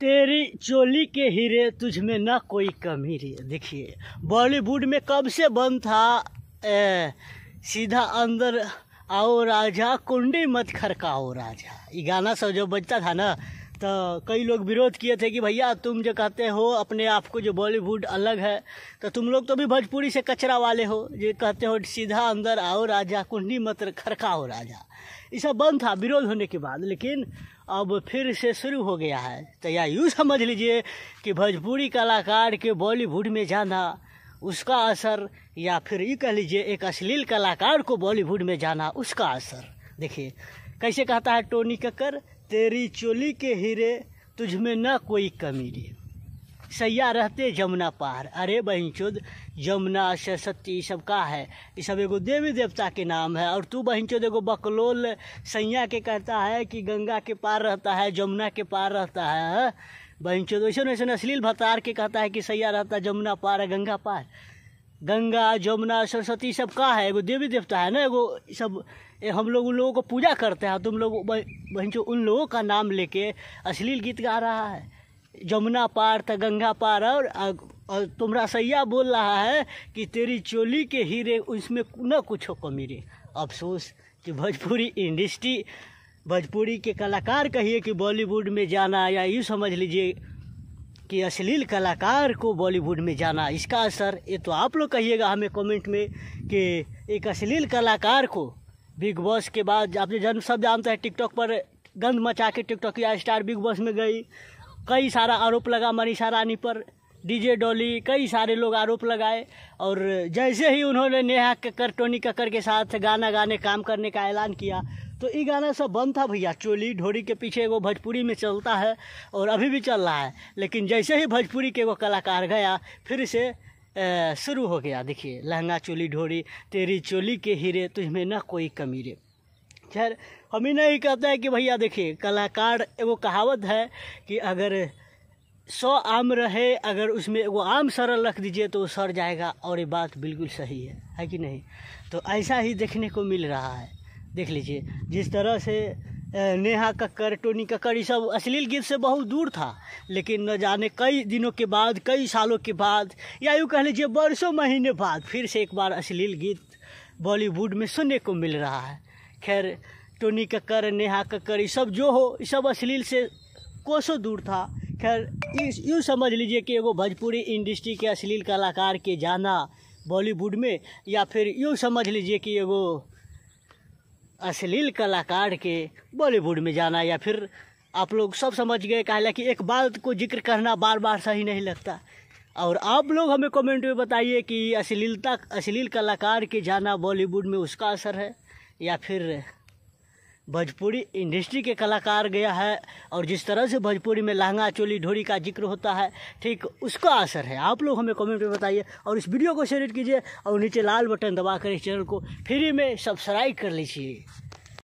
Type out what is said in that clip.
तेरी चोली के हीरे तुझ में ना कोई कमी रे देखिए बॉलीवुड में कब से बंद था ए, सीधा अंदर आओ राजा कुंडी मत खरकाओ राजा ये गाना सब जो बजता था ना तो कई लोग विरोध किए थे कि भैया तुम जो कहते हो अपने आप को जो बॉलीवुड अलग है तो तुम लोग तो भी भोजपुरी से कचरा वाले हो जो कहते हो सीधा अंदर आओ राजा कुंडी मत खरखा राजा ये सब बंद था विरोध होने के बाद लेकिन अब फिर से शुरू हो गया है तो या यूँ समझ लीजिए कि भोजपुरी कलाकार के बॉलीवुड में जाना उसका असर या फिर ये कह लीजिए एक अश्लील कलाकार को बॉलीवुड में जाना उसका असर देखिए कैसे कहता है टोनी कक्कर तेरी चोली के हीरे तुझमें ना कोई कमी सैया रहते जमुना पार अरे बहन चुद जमुना सरस्वती ये सब का है ये सब एगो देवी देवता के नाम है और तू बहन चुद एगो बकलोल सैया के कहता है कि गंगा के पार रहता है जमुना के पार रहता है हाँ? बहन चुद वैसे वैसे अश्लील भतार के कहता है कि सैया रहता जमुना पार है गंगा पार गंगा जमुना सरस्वती सब का है एगो देवी देवता है ना एगो सब ए, हम लोग उन लोगों को पूजा करते हैं तुम लोग बहन उन लोगों का नाम लेके अश्लील गीत गा रहा है जमुना पार था गंगा पार और और तुम्हारा सैया बोल रहा है कि तेरी चोली के हीरे उसमें न कुछ कमी रे अफसोस कि भोजपुरी इंडस्ट्री भोजपुरी के कलाकार कहिए कि बॉलीवुड में जाना या यूँ समझ लीजिए कि अश्लील कलाकार को बॉलीवुड में जाना इसका असर ये तो आप लोग कहिएगा हमें कमेंट में कि एक अश्लील कलाकार को बिग बॉस के बाद आपने जन्म सब जानते हैं टिकटॉक पर गंद मचा के टिकटॉक या स्टार बिग बॉस में गई कई सारा आरोप लगा मनीषा रानी पर डीजे डोली कई सारे लोग आरोप लगाए और जैसे ही उन्होंने नेहा कक्कर टोनी कक्कर के साथ गाना गाने काम करने का ऐलान किया तो ये गाना सब बंद था भैया चोली ढोरी के पीछे वो भोजपुरी में चलता है और अभी भी चल रहा है लेकिन जैसे ही भोजपुरी के वो कलाकार गया फिर से शुरू हो गया देखिए लहंगा चोली ढोरी तेरी चोली के हीरे तुझमें न कोई कमी रे खैर हम ही नहीं कहते हैं कि भैया देखिए कलाकार एगो कहावत है कि अगर सौ आम रहे अगर उसमें एगो आम सरल रख दीजिए तो वो सर जाएगा और ये बात बिल्कुल सही है है कि नहीं तो ऐसा ही देखने को मिल रहा है देख लीजिए जिस तरह से नेहा कक्कर टोनी कक्कर ये सब अश्लील गीत से बहुत दूर था लेकिन न जाने कई दिनों के बाद कई सालों के बाद या यूँ कह लीजिए बरसों महीने बाद फिर से एक बार अश्लील गीत बॉलीवुड में सुनने को मिल रहा है खैर टोनी कक्कर नेहा कक्कर ये सब जो हो ये सब अश्लील से कोसों दूर था खैर यूँ समझ लीजिए कि एगो भोजपुरी इंडस्ट्री के अश्लील कलाकार के जाना बॉलीवुड में या फिर यूँ समझ लीजिए कि एगो अश्लील कलाकार के बॉलीवुड में जाना या फिर आप लोग सब समझ गए कहला कि एक बात को जिक्र करना बार बार सही नहीं लगता और आप लोग हमें कमेंट में बताइए कि अश्लीलता अश्लील कलाकार के जाना बॉलीवुड में उसका असर है या फिर भोजपुरी इंडस्ट्री के कलाकार गया है और जिस तरह से भोजपुरी में लहंगा चोली ढोरी का जिक्र होता है ठीक उसका असर है आप लोग हमें कमेंट में बताइए और इस वीडियो को शेयर कीजिए और नीचे लाल बटन दबा कर इस चैनल को फ्री में सब्सक्राइब कर लीजिए